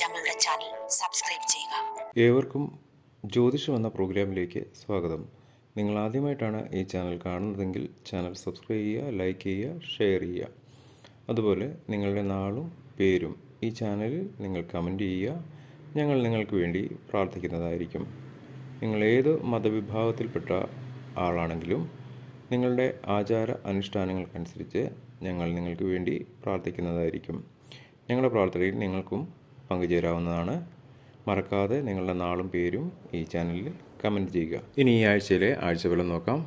ഞങ്ങളുടെ channel subscribe ചെയ്യുക ഏവർക്കും ജ്യോതിഷം എന്ന പ്രോഗ്രാമിലേക്ക് സ്വാഗതം നിങ്ങൾ ആദ്യമായിട്ടാണ് ഈ ചാനൽ കാണുന്നതെങ്കിൽ ചാനൽ സബ്സ്ക്രൈബ് ചെയ്യുക ലൈക്ക് ചെയ്യുക ഷെയർ ചെയ്യുക അതുപോലെ നിങ്ങളുടെ നാളും പേരും ഈ ചാനലിൽ നിങ്ങൾ കമൻ്റ് ചെയ്യുക ഞങ്ങൾ നിങ്ങൾക്ക് വേണ്ടി പ്രാർത്ഥിക്കുന്നതായിരിക്കും നിങ്ങൾ ഏത് മതവിഭാഗത്തിൽപ്പെട്ട ആളാണെങ്കിലും നിങ്ങളുടെ ആചാര അനുഷ്ഠാനങ്ങൾക്കനുസരിച്ച് ഞങ്ങൾ നിങ്ങൾക്ക് വേണ്ടി പ്രാർത്ഥിക്കുന്നതായിരിക്കും ഞങ്ങളുടെ പ്രാർത്ഥനയിൽ നിങ്ങൾക്കും പങ്കുചേരാവുന്നതാണ് മറക്കാതെ നിങ്ങളുടെ നാളും പേരും ഈ ചാനലിൽ കമൻറ്റ് ചെയ്യുക ഇനി ഈ ആഴ്ചയിലെ ആഴ്ചഫലം നോക്കാം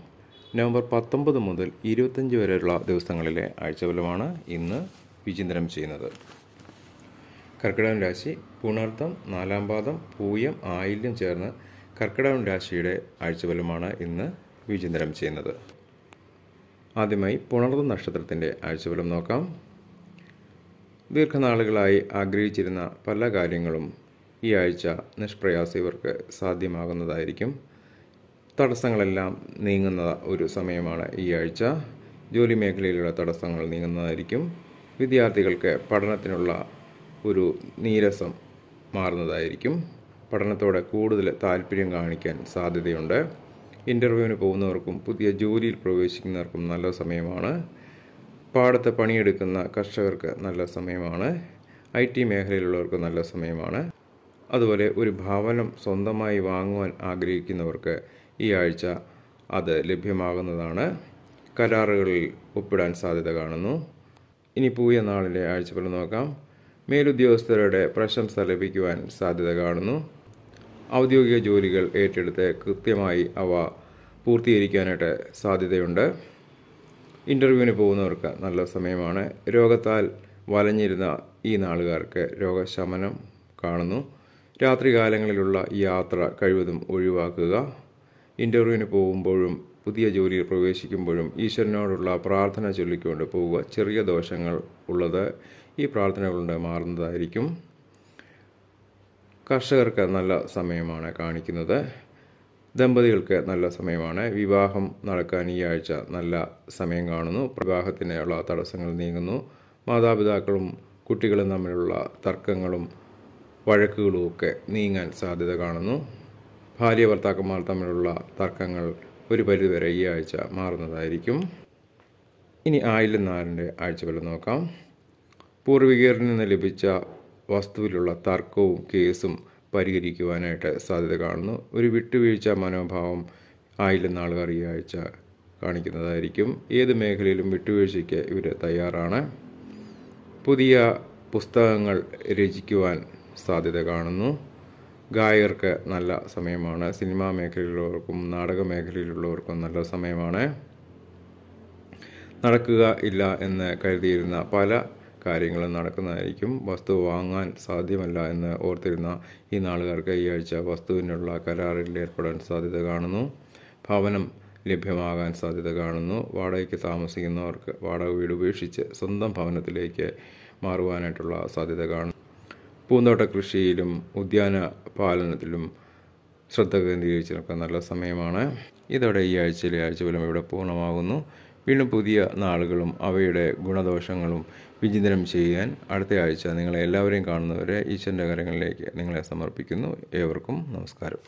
നവംബർ പത്തൊമ്പത് മുതൽ ഇരുപത്തഞ്ച് വരെയുള്ള ദിവസങ്ങളിലെ ആഴ്ചവലമാണ് ഇന്ന് വിചിന്തനം ചെയ്യുന്നത് കർക്കിടകം രാശി പൂണാർത്ഥം നാലാം പാദം പൂയം ആയില്യം ചേർന്ന് കർക്കിടകം രാശിയുടെ ആഴ്ചവലമാണ് ഇന്ന് വിചിന്തനം ചെയ്യുന്നത് ആദ്യമായി പുണർത്തം നക്ഷത്രത്തിൻ്റെ ആഴ്ചവലം നോക്കാം ദീർഘനാളുകളായി ആഗ്രഹിച്ചിരുന്ന പല കാര്യങ്ങളും ഈ ആഴ്ച നിഷ്പ്രയാസം ഇവർക്ക് സാധ്യമാകുന്നതായിരിക്കും തടസ്സങ്ങളെല്ലാം നീങ്ങുന്ന ഒരു സമയമാണ് ഈ ആഴ്ച ജോലി മേഖലയിലുള്ള തടസ്സങ്ങൾ നീങ്ങുന്നതായിരിക്കും വിദ്യാർത്ഥികൾക്ക് പഠനത്തിനുള്ള ഒരു നീരസം മാറുന്നതായിരിക്കും പഠനത്തോടെ കൂടുതൽ താല്പര്യം കാണിക്കാൻ സാധ്യതയുണ്ട് ഇൻ്റർവ്യൂവിന് പോകുന്നവർക്കും പുതിയ ജോലിയിൽ പ്രവേശിക്കുന്നവർക്കും നല്ല സമയമാണ് പാടത്ത് പണിയെടുക്കുന്ന കർഷകർക്ക് നല്ല സമയമാണ് ഐ ടി മേഖലയിലുള്ളവർക്ക് നല്ല സമയമാണ് അതുപോലെ ഒരു ഭവനം സ്വന്തമായി വാങ്ങുവാൻ ആഗ്രഹിക്കുന്നവർക്ക് ഈ ആഴ്ച അത് ലഭ്യമാകുന്നതാണ് കരാറുകളിൽ ഒപ്പിടാൻ സാധ്യത കാണുന്നു ഇനി പൂയ നാളിലെ ആഴ്ചകൾ നോക്കാം മേലുദ്യോഗസ്ഥരുടെ പ്രശംസ ലഭിക്കുവാൻ സാധ്യത കാണുന്നു ഔദ്യോഗിക ജോലികൾ ഏറ്റെടുത്ത് കൃത്യമായി അവ പൂർത്തീകരിക്കാനായിട്ട് സാധ്യതയുണ്ട് ഇൻ്റർവ്യൂവിന് പോകുന്നവർക്ക് നല്ല സമയമാണ് രോഗത്താൽ വലഞ്ഞിരുന്ന ഈ നാളുകാർക്ക് രോഗശമനം കാണുന്നു രാത്രികാലങ്ങളിലുള്ള യാത്ര കഴിവതും ഒഴിവാക്കുക ഇൻ്റർവ്യൂവിന് പോകുമ്പോഴും പുതിയ ജോലിയിൽ പ്രവേശിക്കുമ്പോഴും ഈശ്വരനോടുള്ള പ്രാർത്ഥന ചൊല്ലിക്കൊണ്ട് പോവുക ചെറിയ ദോഷങ്ങൾ ഉള്ളത് ഈ പ്രാർത്ഥനകളുണ്ട് മാറുന്നതായിരിക്കും കർഷകർക്ക് നല്ല സമയമാണ് കാണിക്കുന്നത് ദമ്പതികൾക്ക് നല്ല സമയമാണ് വിവാഹം നടക്കാൻ ഈ ആഴ്ച നല്ല സമയം കാണുന്നു വിവാഹത്തിനുള്ള തടസ്സങ്ങൾ നീങ്ങുന്നു മാതാപിതാക്കളും കുട്ടികളും തമ്മിലുള്ള തർക്കങ്ങളും വഴക്കുകളും ഒക്കെ നീങ്ങാൻ സാധ്യത കാണുന്നു ഭാര്യ ഭർത്താക്കന്മാർ തമ്മിലുള്ള തർക്കങ്ങൾ ഒരു പരിധിവരെ ഈ ആഴ്ച മാറുന്നതായിരിക്കും ഇനി ആയിരം നാലിൻ്റെ ആഴ്ചഫലം നോക്കാം പൂർവികരിൽ നിന്ന് ലഭിച്ച വസ്തുവിലുള്ള തർക്കവും കേസും പരിഹരിക്കുവാനായിട്ട് സാധ്യത കാണുന്നു ഒരു വിട്ടുവീഴ്ച മനോഭാവം ആയില്ലെന്ന ആളുകൾ ഈ ആഴ്ച കാണിക്കുന്നതായിരിക്കും ഏത് മേഖലയിലും വിട്ടുവീഴ്ചയ്ക്ക് ഇവർ തയ്യാറാണ് പുതിയ പുസ്തകങ്ങൾ രചിക്കുവാൻ സാധ്യത കാണുന്നു ഗായകർക്ക് നല്ല സമയമാണ് സിനിമാ മേഖലയിലുള്ളവർക്കും നാടക മേഖലയിലുള്ളവർക്കും നല്ല സമയമാണ് നടക്കുക ഇല്ല എന്ന് കരുതിയിരുന്ന പല കാര്യങ്ങൾ നടക്കുന്നതായിരിക്കും വസ്തു വാങ്ങാൻ സാധ്യമല്ല എന്ന് ഓർത്തിരുന്ന ഈ നാളുകാർക്ക് ഈ ആഴ്ച വസ്തുവിനുള്ള കരാറിൽ ഏർപ്പെടാൻ സാധ്യത കാണുന്നു ഭവനം ലഭ്യമാകാൻ സാധ്യത കാണുന്നു വാടകയ്ക്ക് താമസിക്കുന്നവർക്ക് വാടക വീട് ഉപേക്ഷിച്ച് സ്വന്തം ഭവനത്തിലേക്ക് മാറുവാനായിട്ടുള്ള സാധ്യത കാണുന്നു പൂന്തോട്ട കൃഷിയിലും ഉദ്യാന പാലനത്തിലും ശ്രദ്ധ കേന്ദ്രീകരിച്ച് നല്ല സമയമാണ് ഇതോടെ ഈ ആഴ്ചയിലെ ആഴ്ച ഫലം ഇവിടെ പൂർണ്ണമാകുന്നു വീണ്ടും പുതിയ നാളുകളും അവയുടെ ഗുണദോഷങ്ങളും വിചിന്തനം ചെയ്യാൻ അടുത്ത ആഴ്ച നിങ്ങളെ എല്ലാവരെയും കാണുന്നവരെ ഈശ്വരൻ്റെ കരങ്ങളിലേക്ക് നിങ്ങളെ സമർപ്പിക്കുന്നു ഏവർക്കും നമസ്കാരം